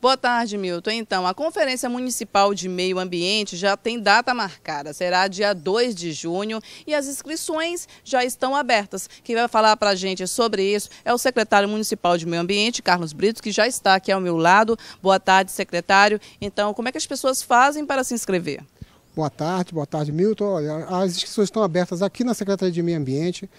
Boa tarde, Milton. Então, a Conferência Municipal de Meio Ambiente já tem data marcada. Será dia 2 de junho e as inscrições já estão abertas. Quem vai falar para a gente sobre isso é o secretário municipal de Meio Ambiente, Carlos Brito, que já está aqui ao meu lado. Boa tarde, secretário. Então, como é que as pessoas fazem para se inscrever? Boa tarde, boa tarde, Milton. Olha, as inscrições estão abertas aqui na Secretaria de Meio Ambiente.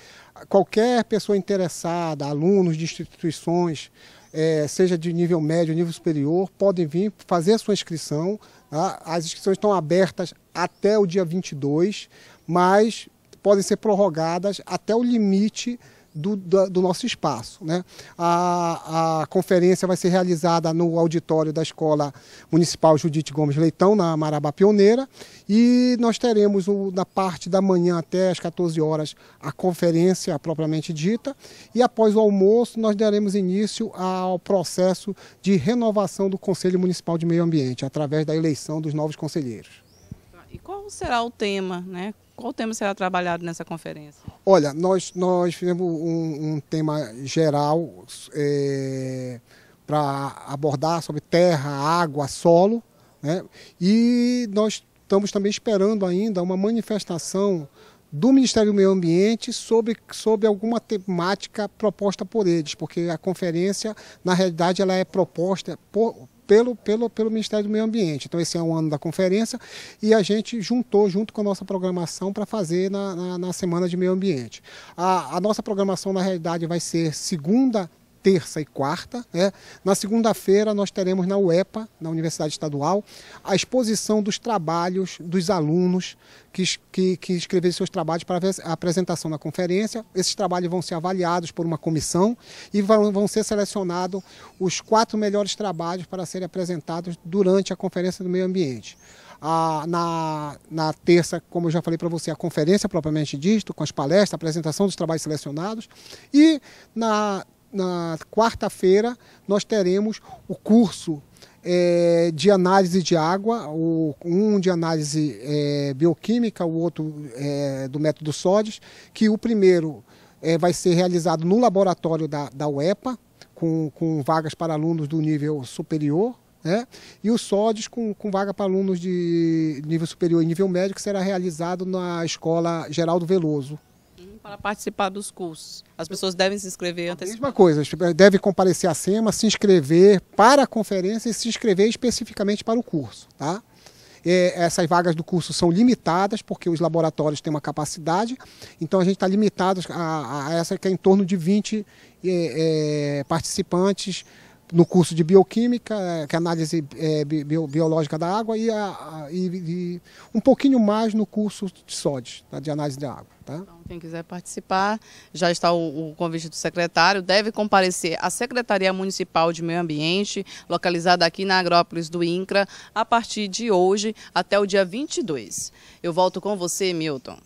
Qualquer pessoa interessada, alunos de instituições, é, seja de nível médio, nível superior, podem vir fazer a sua inscrição. Tá? As inscrições estão abertas até o dia 22, mas podem ser prorrogadas até o limite do, do, do nosso espaço. Né? A, a conferência vai ser realizada no auditório da Escola Municipal Judite Gomes Leitão, na Marabá Pioneira, e nós teremos o, na parte da manhã até às 14 horas a conferência propriamente dita, e após o almoço nós daremos início ao processo de renovação do Conselho Municipal de Meio Ambiente, através da eleição dos novos conselheiros. E qual será o tema, né? Qual tema será trabalhado nessa conferência? Olha, nós, nós fizemos um, um tema geral é, para abordar sobre terra, água, solo, né? e nós estamos também esperando ainda uma manifestação do Ministério do Meio Ambiente sobre, sobre alguma temática proposta por eles, porque a conferência, na realidade, ela é proposta por, pelo, pelo, pelo Ministério do Meio Ambiente. Então, esse é um ano da conferência e a gente juntou junto com a nossa programação para fazer na, na, na, Semana de Meio Ambiente. A, a nossa programação, na realidade, vai ser segunda terça e quarta. Né? Na segunda-feira, nós teremos na UEPA, na Universidade Estadual, a exposição dos trabalhos dos alunos que, que, que escreveram seus trabalhos para a apresentação na conferência. Esses trabalhos vão ser avaliados por uma comissão e vão, vão ser selecionados os quatro melhores trabalhos para serem apresentados durante a Conferência do Meio Ambiente. Ah, na, na, terça, como eu já falei para você, a conferência propriamente dito, com as palestras, a apresentação dos trabalhos selecionados. E na na quarta-feira nós teremos o curso é, de análise de água, o, um de análise é, bioquímica, o outro é, do método SODES, que o primeiro é, vai ser realizado no laboratório da, da UEPA, com, com vagas para alunos do nível superior, né? E o SODES com, com, vaga para alunos de nível superior e nível médio, que será realizado na Escola Geraldo Veloso, para participar dos cursos. As pessoas devem se inscrever a antes. A mesma coisa, tipo, é, deve comparecer à SEMA, se inscrever para a conferência e se inscrever especificamente para o curso, tá? E é, essas vagas do curso são limitadas, porque os laboratórios têm uma capacidade, então a gente está limitado a, a, essa que é em torno de 20 é, é, participantes no curso de bioquímica, é, que é análise é, bio, biológica da água, e, a, e, e, um pouquinho mais no curso de SODES, tá, de análise da água. Tá? Então, quem quiser participar, já está o, o, convite do secretário, deve comparecer à Secretaria Municipal de Meio Ambiente, localizada aqui na Agrópolis do INCRA, a partir de hoje até o dia 22. Eu volto com você, Milton.